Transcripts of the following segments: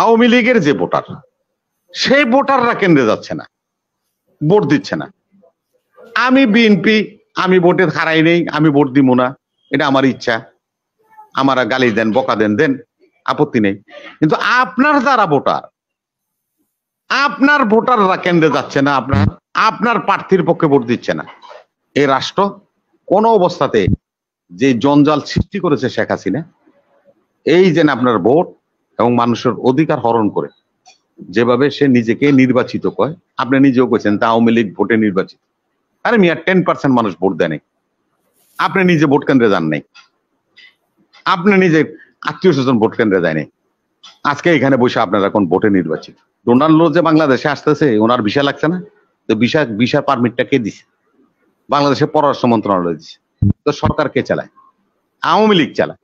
আওয়ামী লীগের যে ভোটার সেই ভোটাররা কেন্দ্রে যাচ্ছে না ভোট দিচ্ছে না আমি বিএনপি আমি ভোটে হারাই নেই আমি ভোট দিব না এটা আমার ইচ্ছা আমার গালি দেন বকা দেন দেন আপত্তি নেই কিন্তু আপনার যারা ভোটার আপনার ভোটাররা কেন্দ্রে যাচ্ছে না আপনার আপনার প্রার্থীর পক্ষে ভোট দিচ্ছে না এই রাষ্ট্র কোন অবস্থাতে যে জঞ্জাল সৃষ্টি করেছে শেখ হাসিনা এই যেন আপনার ভোট এবং মানুষের অধিকার হরণ করে যেভাবে সে নিজেকে নির্বাচিত কয় আপনি নিজেও কইছেন তা আওয়ামী লীগ ভোটে নির্বাচিত আরে মিয়া টেন পার্সেন্ট মানুষ ভোট দেয় নাই আপনি নিজে ভোট কেন্দ্রে যান নাই আপনি নিজে আত্মীয় স্বজন ভোট কেন্দ্রে নাই আজকে এখানে বসে আপনারা এখন ভোটে নির্বাচিত ডোনাল্ড যে বাংলাদেশে আসতেছে ওনার ভিসা লাগছে না তো ভিসা ভিসা পারমিটটা কে দিছে বাংলাদেশের পররাষ্ট্র মন্ত্রণালয় দিছে তো সরকার কে চালায় আওয়ামী লীগ চালায়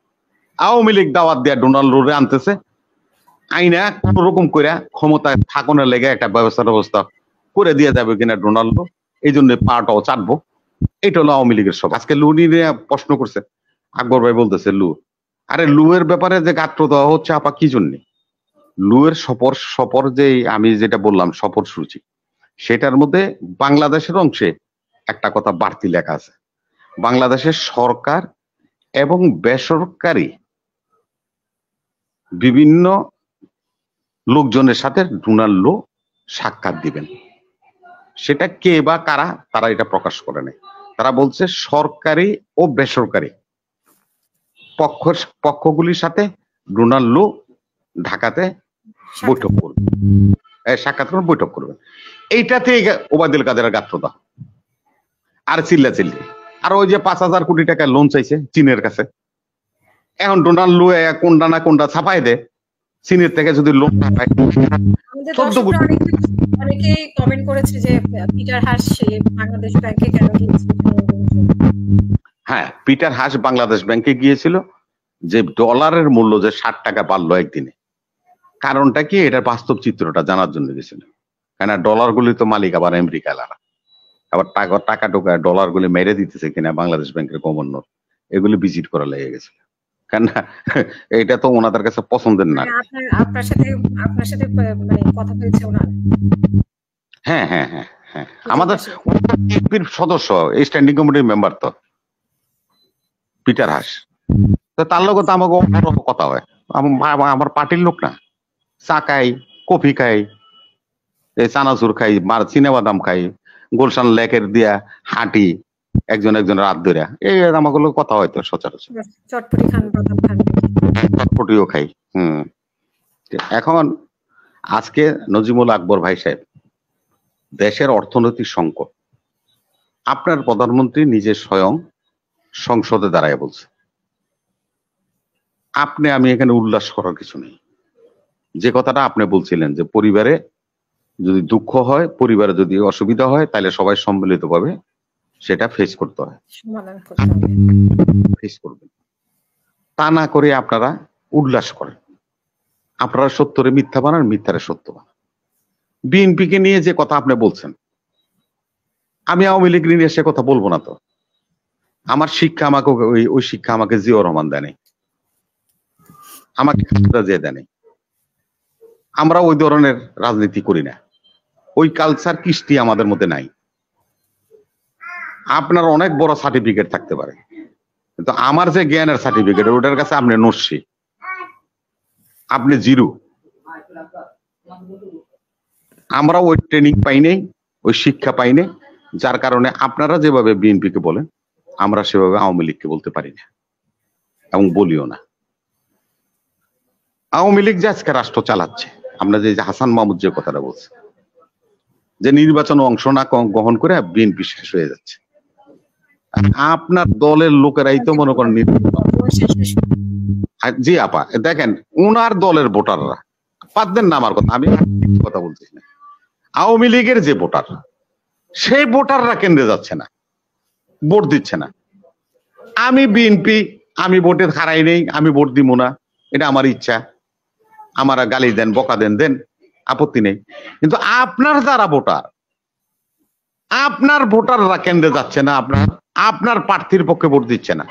আওয়ামী লীগ দাওয়াত দেয়া ডোনাল্ড রোডে আনতেছে আইনা কোন রকম কইরা ক্ষমতায় থাকনের লেগে একটা ব্যবস্থা ব্যবস্থা করে দিয়ে যাবে কিনা ডোনাল্ডো এই জন্য পাটাও চাটবো এটা হলো আওয়ামী লীগের সব আজকে লু নিয়ে প্রশ্ন করছে আকবর ভাই বলতেছে লু আরে লু এর ব্যাপারে যে গাত্র দেওয়া হচ্ছে আপা কি জন্য লু এর সফর সফর যে আমি যেটা বললাম সফর সূচি সেটার মধ্যে বাংলাদেশের অংশে একটা কথা বাড়তি লেখা আছে বাংলাদেশের সরকার এবং বেসরকারি বিভিন্ন লোকজনের সাথে ডোনাল্ড লো সাক্ষাৎ দিবেন সেটা কে বা কারা তারা এটা প্রকাশ করে নেয় তারা বলছে সরকারি ও বেসরকারি পক্ষ পক্ষগুলির সাথে ডোনাল্ড লো ঢাকাতে বৈঠক করবে সাক্ষাৎ করবেন বৈঠক করবেন এইটাতে ওবায়দুল কাদের গাত্রতা আর চিল্লা চিল্লি আর ওই যে পাঁচ হাজার কোটি টাকা লোন চাইছে চীনের কাছে এখন ডোনাল্ড লো কোনটা না কোনটা ছাপাই দেয় সিনিয়র থেকে যদি লোন না পায় অনেকেই কমেন্ট করেছে যে পিটার হাস বাংলাদেশ ব্যাংকে কেন হ্যাঁ পিটার হাস বাংলাদেশ ব্যাংকে গিয়েছিল যে ডলারের মূল্য যে ষাট টাকা বাড়লো একদিনে কারণটা কি এটার বাস্তব চিত্রটা জানার জন্য গেছিল কেন ডলার গুলি তো মালিক আবার আমেরিকালারা আবার টাকা টাকা ডলার গুলি মেরে দিতেছে কিনা বাংলাদেশ ব্যাংকের গভর্নর এগুলি ভিজিট করা লেগে গেছিল এটা তো ওনাদের কাছে পছন্দের না মানে আপনার সাথে আপনার সাথে মানে কথা বলছে হ্যাঁ হ্যাঁ হ্যাঁ, হ্যাঁ। আমাদের সদস্য এই স্ট্যান্ডিং কমিটির মেম্বার তো পিটার হাস তো তার লোক তো আমাকে অন্যরকম কথা হয় আমার পার্টির লোক না চা খাই কফি খাই এই চানাচুর খাই বাদাম খাই গুলশান লেকের দিয়া হাঁটি একজন একজন রাত ধরে এই আমাগুলো কথা হয়তো সচরাচর চটপটি খান হ্যাঁ, চটপটিও খাই হম এখন আজকে নজিমুল আকবর ভাই সাহেব দেশের অর্থনৈতিক সংকট আপনার প্রধানমন্ত্রী নিজে স্বয়ং সংসদে দাঁড়ায় বলছে আপনি আমি এখানে উল্লাস করার কিছু নেই যে কথাটা আপনি বলছিলেন যে পরিবারে যদি দুঃখ হয় পরিবারে যদি অসুবিধা হয় তাহলে সবাই সম্মিলিতভাবে সেটা ফেস করতে হয় ফেস করবেন তা না করে আপনারা উল্লাস করেন আপনারা সত্যরে মিথ্যা বানান মিথ্যারে সত্য বানান কে নিয়ে যে কথা আপনি বলছেন আমি আওয়ামী লীগ নিয়ে সে কথা বলবো না তো আমার শিক্ষা আমাকে ওই ওই শিক্ষা আমাকে জিও রহমান দেয় আমাকে খালেদা জিয়া দেয় আমরা ওই ধরনের রাজনীতি করি না ওই কালচার কৃষ্টি আমাদের মধ্যে নাই আপনার অনেক বড় সার্টিফিকেট থাকতে পারে কিন্তু আমার যে জ্ঞানের সার্টিফিকেট ওটার কাছে আপনি নসি আপনি জিরো আমরা ওই ট্রেনিং পাই নাই ওই শিক্ষা পাই নাই যার কারণে আপনারা যেভাবে বিএনপি কে বলেন আমরা সেভাবে আওয়ামী লীগকে বলতে পারি না এবং বলিও না আওয়ামী লীগ যে আজকে রাষ্ট্র চালাচ্ছে আমরা যে হাসান মাহমুদ যে কথাটা বলছি যে নির্বাচন অংশ না গ্রহণ করে বিএনপি শেষ হয়ে যাচ্ছে আপনার দলের লোকেরাই তো মনে করেন জি আপা দেখেন উনার দলের ভোটাররা বাদ না আমার কথা আমি কথা বলতেছি না আওয়ামী লীগের যে ভোটার সেই ভোটাররা কেন্দ্রে যাচ্ছে না ভোট দিচ্ছে না আমি বিএনপি আমি ভোটে হারাই নেই আমি ভোট দিব না এটা আমার ইচ্ছা আমারা গালি দেন বকা দেন দেন আপত্তি নেই কিন্তু আপনার যারা ভোটার আপনার ভোটাররা কেন্দ্রে যাচ্ছে না আপনার আপনার প্রার্থীর পক্ষে ভোট দিচ্ছে না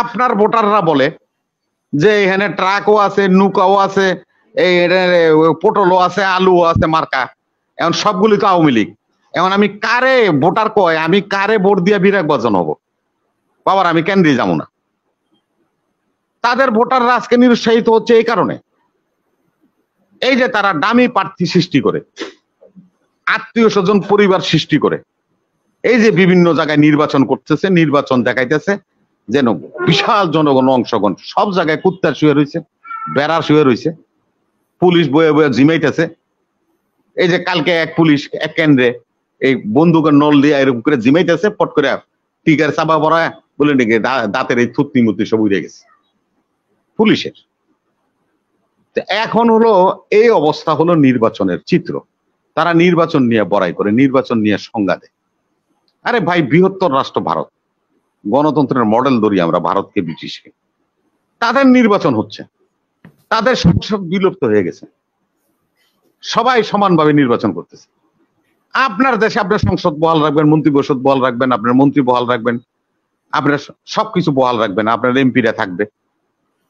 আপনার ভোটাররা বলে যে এখানে ট্রাকও আছে নৌকাও আছে এই পটলও আছে আলুও আছে মার্কা এখন সবগুলি তো আওয়ামী লীগ এখন আমি কারে ভোটার কয় আমি কারে ভোট দিয়ে বিরাট বাজন হব বাবার আমি কেন্দ্রে যাবো না তাদের ভোটাররা আজকে নিরুৎসাহিত হচ্ছে এই কারণে এই যে তারা দামি প্রার্থী সৃষ্টি করে আত্মীয় স্বজন পরিবার সৃষ্টি করে এই যে বিভিন্ন জায়গায় নির্বাচন করতেছে নির্বাচন দেখাইতেছে যেন বিশাল জনগণ অংশগ্রহণ সব জায়গায় কুত্তার শুয়ে রয়েছে বেড়ার শুয়ে রয়েছে পুলিশ বয়ে বয়ে জিমাইতেছে এই যে কালকে এক পুলিশ এক কেন্দ্রে এই বন্দুকের নল দিয়ে এরকম করে জিমাইতেছে পট করে টিকার চাপা পড়ায় বলে নাকি দাঁতের এই থুতনি মুতি সব উড়ে গেছে পুলিশের এখন হলো এই অবস্থা হলো নির্বাচনের চিত্র তারা নির্বাচন নিয়ে বড়াই করে নির্বাচন নিয়ে সংজ্ঞা দেয় আরে ভাই বৃহত্তর রাষ্ট্র ভারত গণতন্ত্রের মডেল ধরি আমরা ভারতকে ব্রিটিশকে তাদের নির্বাচন হচ্ছে তাদের সংসদ বিলুপ্ত হয়ে গেছে সবাই সমানভাবে নির্বাচন করতেছে আপনার দেশে আপনার সংসদ বহাল রাখবেন মন্ত্রী পরিষদ বহাল রাখবেন আপনার মন্ত্রী বহাল রাখবেন আপনার সবকিছু বহাল রাখবেন আপনার এমপিরা থাকবে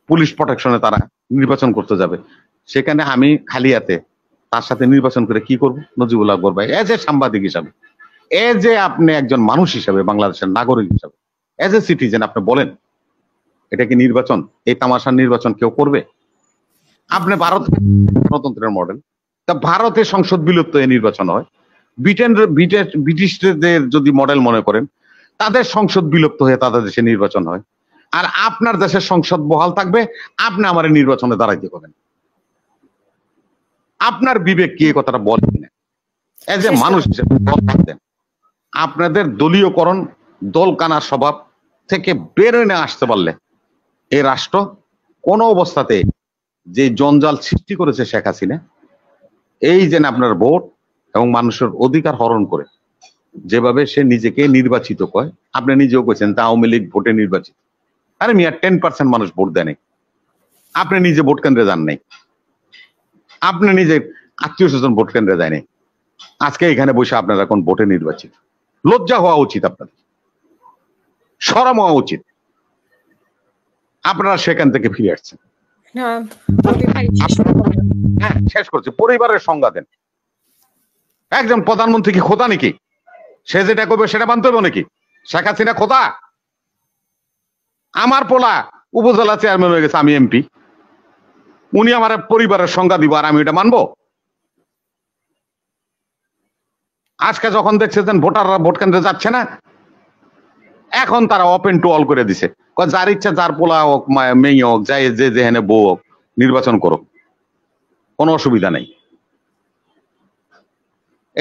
পুলিশ প্রোটেকশনে তারা নির্বাচন করতে যাবে সেখানে আমি খালিয়াতে তার সাথে নির্বাচন করে কি করবো নজিবুল্লাহ আকবর ভাই এজ এ সাংবাদিক হিসাবে এজ এ আপনি একজন মানুষ হিসাবে বাংলাদেশের নাগরিক হিসাবে এজ এ সিটিজেন আপনি বলেন এটা কি নির্বাচন এই তামাশার নির্বাচন কেউ করবে আপনি ভারত গণতন্ত্রের মডেল তা ভারতে সংসদ বিলুপ্ত এই নির্বাচন হয় ব্রিটেন ব্রিটিশদের যদি মডেল মনে করেন তাদের সংসদ বিলুপ্ত হয়ে তাদের দেশে নির্বাচন হয় আর আপনার দেশের সংসদ বহাল থাকবে আপনি আমার নির্বাচনে দাঁড়াইতে পারেন আপনার বিবেক কি কথাটা বলেন এজ এ মানুষ হিসেবে দেন আপনাদের দলীয়করণ দল কানার স্বভাব থেকে বের না আসতে পারলে এই রাষ্ট্র কোন অবস্থাতে যে জঞ্জাল সৃষ্টি করেছে শেখ হাসিনা এই যেন আপনার ভোট এবং মানুষের অধিকার হরণ করে যেভাবে সে নিজেকে নির্বাচিত কয় আপনি নিজেও কেছেন তা আওয়ামী লীগ ভোটে নির্বাচিত আরে মিয়া টেন পার্সেন্ট মানুষ ভোট দেয় আপনি নিজে ভোট কেন্দ্রে যান নাই আপনি নিজে আত্মীয় স্বজন ভোট কেন্দ্রে যায়নি আজকে এখানে বসে আপনারা এখন ভোটে নির্বাচিত লজ্জা হওয়া উচিত আপনাদের সরম হওয়া উচিত আপনারা সেখান থেকে ফিরে আসছেন হ্যাঁ শেষ করছি পরিবারের সংজ্ঞা দেন একজন প্রধানমন্ত্রী কি খোদা নাকি সে যেটা করবে সেটা মানতে হবে নাকি শেখ হাসিনা খোদা আমার পোলা উপজেলা চেয়ারম্যান হয়ে গেছে আমি এমপি উনি আমার পরিবারের সংজ্ঞা দিব আর আমি এটা মানবো আজকে যখন দেখছেন ভোটাররা ভোট কেন্দ্রে যাচ্ছে না এখন তারা ওপেন টু অল করে দিছে যার ইচ্ছা যার পোলা হোক মেয়ে হোক যাই যে যেখানে বউ হোক নির্বাচন করো কোনো অসুবিধা নেই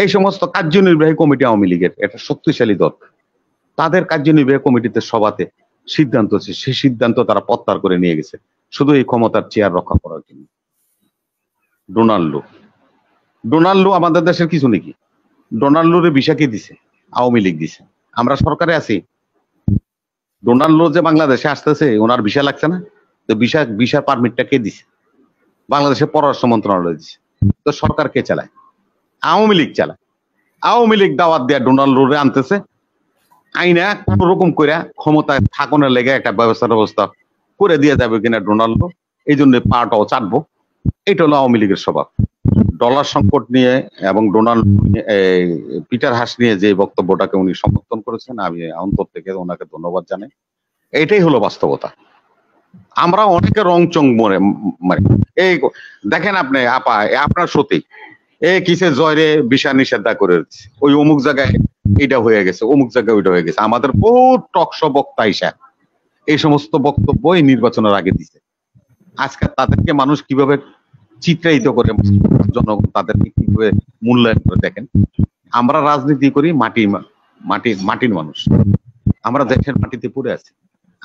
এই সমস্ত কার্যনির্বাহী কমিটি আওয়ামী লীগের এটা শক্তিশালী দল তাদের কার্যনির্বাহী কমিটিতে সভাতে সিদ্ধান্ত হচ্ছে সেই সিদ্ধান্ত তারা প্রত্যাহার করে নিয়ে গেছে শুধু এই ক্ষমতার চেয়ার রক্ষা করার জন্য ডোনাল্ডো ডোনাল্ডো আমাদের দেশের কিছু নাকি ডোনাল্ডোরে ভিসাকে দিছে আওয়ামী লীগ দিছে আমরা সরকারে আছি ডোনাল্ডো যে বাংলাদেশে আসতেছে ওনার বিষা লাগছে না তো বিষা বিষা পারমিটটা কে দিছে বাংলাদেশের পররাষ্ট্র মন্ত্রণালয় দিছে তো সরকার কে চালায় আওয়ামী লীগ চালায় আওয়ামী লীগ দাওয়াত দেয়া ডোনাল্ডোরে আনতেছে আইনা কোন রকম করে ক্ষমতায় থাকনের লেগে একটা ব্যবস্থা ব্যবস্থা করে দিয়ে যাবে কিনা ডোনাল্ডো এই জন্য পাটাও চাটবো এটা হলো আওয়ামী লীগের স্বভাব ডলার সংকট নিয়ে এবং ডোনাল্ড পিটার হাস নিয়ে যে বক্তব্যটাকে উনি সমর্থন করেছেন আমি অন্তর থেকে ওনাকে ধন্যবাদ জানাই এটাই হলো বাস্তবতা আমরা অনেকে রং চং মরে মানে এই দেখেন আপনি আপা আপনার সতী এ কিসে জয় রে বিষা নিষেধা করে ওই অমুক জায়গায় এটা হয়ে গেছে অমুক জায়গায় ওইটা হয়ে গেছে আমাদের বহু টকশ বক্তা হিসাব এই সমস্ত বক্তব্য এই নির্বাচনের আগে দিছে আজকে তাদেরকে মানুষ কিভাবে চিত্রায়িত করে জনগণ তাদেরকে কিভাবে মূল্যায়ন করে দেখেন আমরা রাজনীতি করি মাটি মাটি মাটির মানুষ আমরা দেশের মাটিতে পড়ে আছি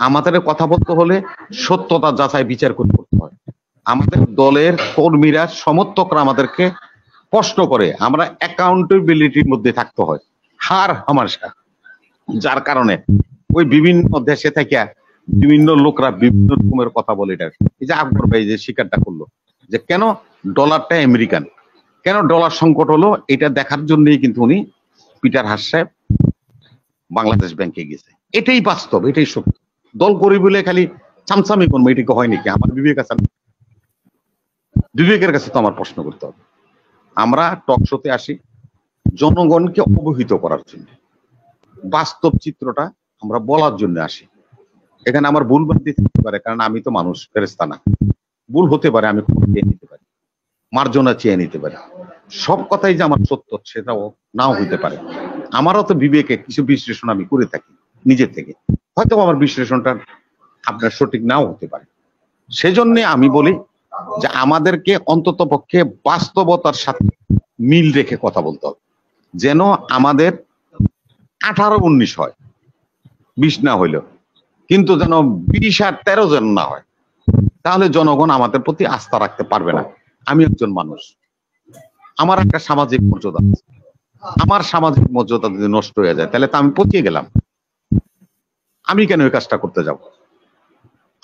আমাদের কথা বলতে হলে সত্যতা যাচাই বিচার করে করতে হয় আমাদের দলের কর্মীরা সমর্থকরা আমাদেরকে কষ্ট করে আমরা অ্যাকাউন্টেবিলিটির মধ্যে থাকতে হয় হার হামাশা যার কারণে ওই বিভিন্ন দেশে থাকিয়া বিভিন্ন লোকরা বিভিন্ন রকমের কথা বলে এটা এই যে আকবর ভাই যে স্বীকারটা করলো যে কেন ডলারটা আমেরিকান কেন ডলার সংকট হলো এটা দেখার জন্যই কিন্তু উনি পিটার হাস সাহেব বাংলাদেশ ব্যাংকে গেছে এটাই বাস্তব এটাই সত্য দল করি বলে খালি চামচামি করবো এটিকে হয় নাকি আমার বিবেক আছে বিবেকের কাছে তো আমার প্রশ্ন করতে হবে আমরা টক শোতে আসি জনগণকে অবহিত করার জন্য বাস্তব চিত্রটা আমরা বলার জন্য আসি এখানে আমার ভুল ভ্রান্তি থাকতে পারে কারণ আমি তো মানুষ ফেরেস্তা না ভুল হতে পারে আমি চেয়ে নিতে পারি মার্জনা চেয়ে নিতে পারি সব কথাই যে আমার সত্য সেটাও নাও হইতে পারে আমারও তো বিবেকে কিছু বিশ্লেষণ আমি করে থাকি নিজে থেকে হয়তো আমার বিশ্লেষণটা আপনার সঠিক নাও হতে পারে সেজন্য আমি বলি যে আমাদেরকে অন্তত পক্ষে বাস্তবতার সাথে মিল রেখে কথা বলতে হবে যেন আমাদের আঠারো উনিশ হয় বিশ না হইলেও কিন্তু যেন বিশ আর তেরো জন না হয় তাহলে জনগণ আমাদের প্রতি আস্থা রাখতে পারবে না আমি একজন মানুষ আমার একটা সামাজিক মর্যাদা আছে আমার সামাজিক মর্যাদা যদি নষ্ট হয়ে যায় তাহলে তো আমি পচিয়ে গেলাম আমি কেন এই কাজটা করতে যাব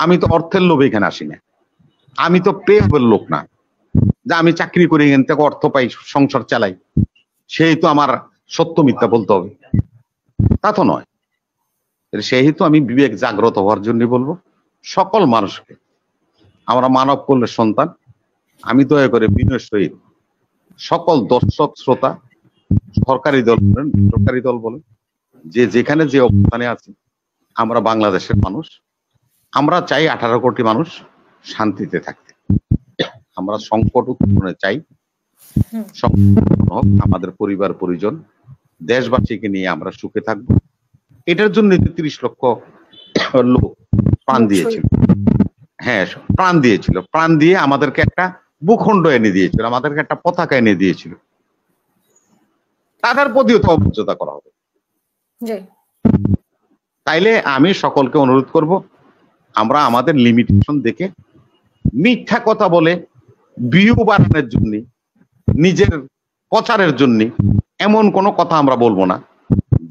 আমি তো অর্থের লোভে এখানে আসি না আমি তো পেয়েবল লোক না যে আমি চাকরি করে এখান থেকে অর্থ পাই সংসার চালাই সেই তো আমার সত্য মিথ্যা বলতে হবে তা তো নয় সেহেতু আমি বিবেক জাগ্রত হওয়ার জন্য বলবো সকল মানুষকে আমরা মানব কল্যের সন্তান আমি দয়া করে বিনয় সহিত সকল দর্শক শ্রোতা সরকারি দল বলেন সরকারি দল বলেন যে যেখানে যে অবস্থানে আছে আমরা বাংলাদেশের মানুষ আমরা চাই আঠারো কোটি মানুষ শান্তিতে থাকতে আমরা সংকট উত্তরণে চাই আমাদের পরিবার পরিজন দেশবাসীকে নিয়ে আমরা সুখে থাকবো এটার জন্য তিরিশ লক্ষ লোক প্রাণ দিয়েছিল হ্যাঁ প্রাণ দিয়েছিল প্রাণ দিয়ে আমাদেরকে একটা ভূখণ্ড এনে দিয়েছিল আমাদেরকে একটা পতাকা এনে দিয়েছিল তাদের প্রতিও তো অমর্যাদা করা হবে তাইলে আমি সকলকে অনুরোধ করব আমরা আমাদের লিমিটেশন দেখে মিথ্যা কথা বলে বিউ বাড়ানোর জন্য নিজের প্রচারের জন্য এমন কোনো কথা আমরা বলবো না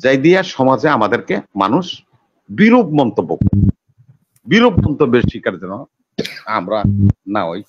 যাই দিয়া সমাজে আমাদেরকে মানুষ বিরূপ মন্তব্য বিরূপ মন্তব্যের শিকার যেন আমরা না ওই